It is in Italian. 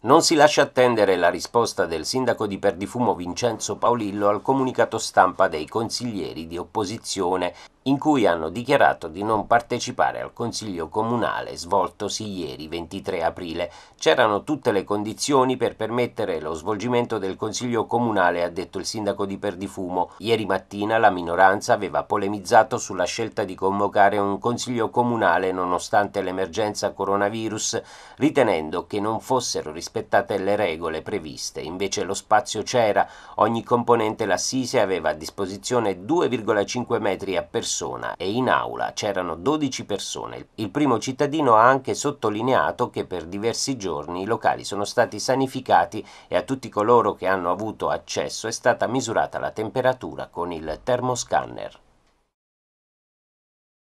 Non si lascia attendere la risposta del sindaco di Perdifumo Vincenzo Paolillo al comunicato stampa dei consiglieri di opposizione in cui hanno dichiarato di non partecipare al Consiglio Comunale svoltosi ieri 23 aprile. C'erano tutte le condizioni per permettere lo svolgimento del Consiglio Comunale, ha detto il sindaco di Perdifumo. Ieri mattina la minoranza aveva polemizzato sulla scelta di convocare un Consiglio Comunale nonostante l'emergenza coronavirus, ritenendo che non fossero rispettate le regole previste. Invece lo spazio c'era, ogni componente l'assise aveva a disposizione 2,5 metri a persona persona e in aula c'erano 12 persone. Il primo cittadino ha anche sottolineato che per diversi giorni i locali sono stati sanificati e a tutti coloro che hanno avuto accesso è stata misurata la temperatura con il termoscanner.